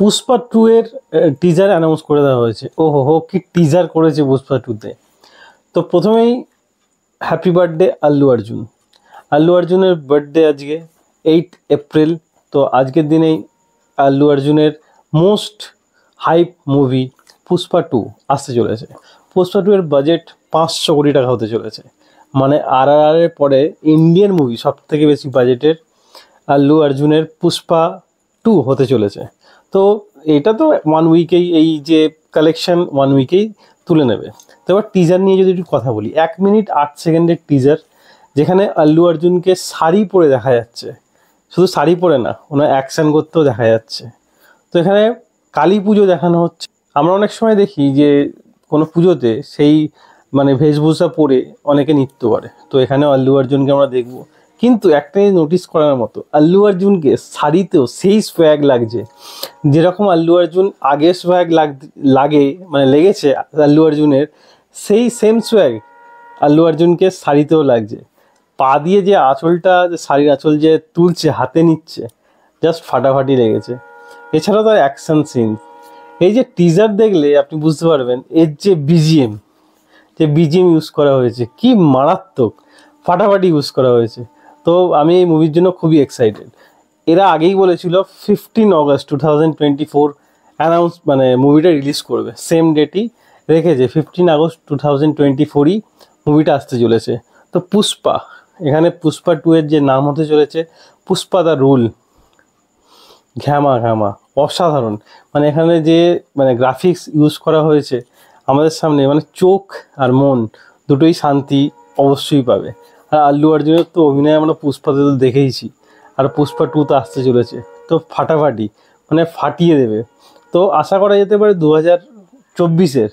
Pushpa two এর teaser announce করে দেওয়া হয়েছে ও হো হো কি টিজার করেছে পুষ্পা টুতে তো প্রথমেই হ্যাপি বার্থডে আল্লু অর্জুন আল্লু অর্জুনের বার্থডে আজকে এইট এপ্রিল তো আজকের দিনেই আল্লু অর্জুনের most hype movie Pushpa two আসতে চলেছে পুষ্পা টু এর বাজেট পাঁচশো কোটি টাকা হতে চলেছে মানে আর আর এর পরে ইন্ডিয়ান মুভি সব থেকে বেশি বাজেটের আল্লু অর্জুনের পুষ্পা টু হতে চলেছে তো এটা তো ওয়ান উইকেই এই যে কালেকশন ওয়ান উইকেই তুলে নেবে তো এবার টিজার নিয়ে যদি একটু কথা বলি এক মিনিট আট সেকেন্ডের টিজার যেখানে আল্লু অর্জুনকে শাড়ি পরে দেখা যাচ্ছে শুধু শাড়ি পরে না ওনার অ্যাকশান করতেও দেখা যাচ্ছে তো এখানে কালী পুজো দেখানো হচ্ছে আমরা অনেক সময় দেখি যে কোনো পুজোতে সেই মানে ভেষভূষা পরে অনেকে নৃত্য করে তো এখানে আল্লু অর্জুনকে আমরা দেখবো কিন্তু একটা নোটিস করার মতো আল্লু অর্জুনকে শাড়িতেও সেই সোয়াগ লাগছে যেরকম আল্লু অর্জুন আগে সোয়াগ লাগ লাগে মানে লেগেছে আল্লু অর্জুনের সেই সেম সোয়াগ আল্লু অর্জুনকে শাড়িতেও লাগছে পা দিয়ে যে আঁচলটা যে শাড়ির আঁচল যে তুলছে হাতে নিচ্ছে জাস্ট ফাটাফাটি লেগেছে এছাড়াও তার অ্যাকশন সিন এই যে টিজার দেখলে আপনি বুঝতে পারবেন এর যে বিজিএম যে বিজিএম ইউজ করা হয়েছে কি মারাত্মক ফাটাফাটি ইউজ করা হয়েছে তো আমি এই মুভির জন্য খুবই এক্সাইটেড এরা আগেই বলেছিল fifteen August two thousand twenty four announce মানে মুভিটা রিলিজ করবে সেম ডেটই রেখেছে fifteen August two thousand twenty ফোরই মুভিটা আসতে চলেছে তো পুষ্পা এখানে পুষ্পা টু এর যে নাম হতে চলেছে পুষ্পা দ্য রুল ঘ্যামা ঘ্যামা অসাধারণ মানে এখানে যে মানে গ্রাফিক্স ইউজ করা হয়েছে আমাদের সামনে মানে চোখ আর মন দুটোই শান্তি অবশ্যই পাবে আর হ্যাঁ, আল্লু অর্জুনের তো অভিনয় আমরা পুষ্পাতে তো দেখেইছি আর পুষ্পা টু তো আসতে চলেছে তো ফাটাফাটি মানে ফাটিয়ে দেবে তো আশা করা যেতে পারে দু হাজার চব্বিশের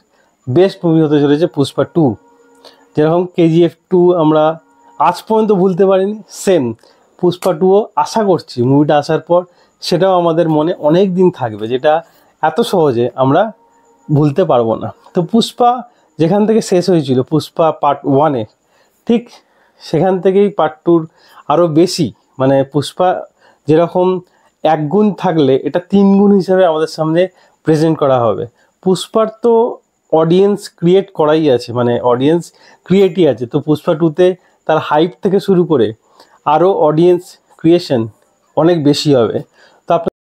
বেস্ট মুভি হতে চলেছে পুষ্পা টু যেরকম কেজিএফ টু আমরা আজ পর্যন্ত ভুলতে পারিনি সেম পুষ্পা টুও আশা করছি মুভিটা আসার পর সেটাও আমাদের মনে অনেক দিন থাকবে যেটা এত সহজে আমরা ভুলতে পারবো না তো পুষ্পা যেখান থেকে শেষ হয়েছিল পুষ্পা পার্ট ওয়ানে ঠিক সেখান থেকেই পার্ট টুর আরও বেশি মানে পুষ্পা যেরকম এক গুণ থাকলে এটা তিন গুণ হিসাবে আমাদের সামনে প্রেজেন্ট করা হবে পুষ্পার তো অডিয়েন্স ক্রিয়েট করাই আছে মানে অডিয়েন্স ক্রিয়েটই আছে তো পুষ্পা টুতে তার হাইপ থেকে শুরু করে আরও অডিয়েন্স ক্রিয়েশন অনেক বেশি হবে তো আপনার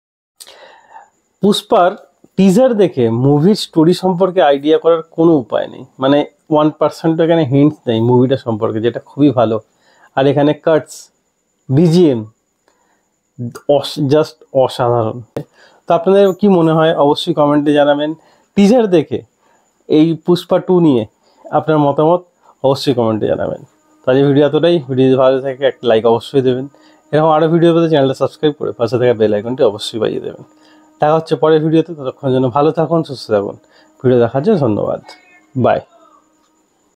পুষ্পার টিজার দেখে মুভির স্টোরি সম্পর্কে আইডিয়া করার কোনো উপায় নেই মানে ওয়ান পার্সেন্ট এখানে হিন্টস নেই মুভিটা সম্পর্কে যেটা খুবই ভালো আর এখানে কাটস বিজিএম জাস্ট অসাধারণ তো আপনাদের কি মনে হয় অবশ্যই কমেন্টে জানাবেন টিজার দেখে এই পুষ্পা টু নিয়ে আপনার মতামত অবশ্যই কমেন্টে জানাবেন তো আজ ভিডিও এতটাই ভিডিও ভালো থাকে একটা লাইক অবশ্যই দেবেন এরকম আরও ভিডিও পেতে চ্যানেলটা সাবস্ক্রাইব করে পাশে থাকা বেল আইকনটি অবশ্যই বাজিয়ে দেবেন দেখা হচ্ছে পরের ভিডিওতে ততক্ষণ যেন ভালো থাকুন সুস্থ থাকুন ভিডিও দেখার জন্য ধন্যবাদ বাই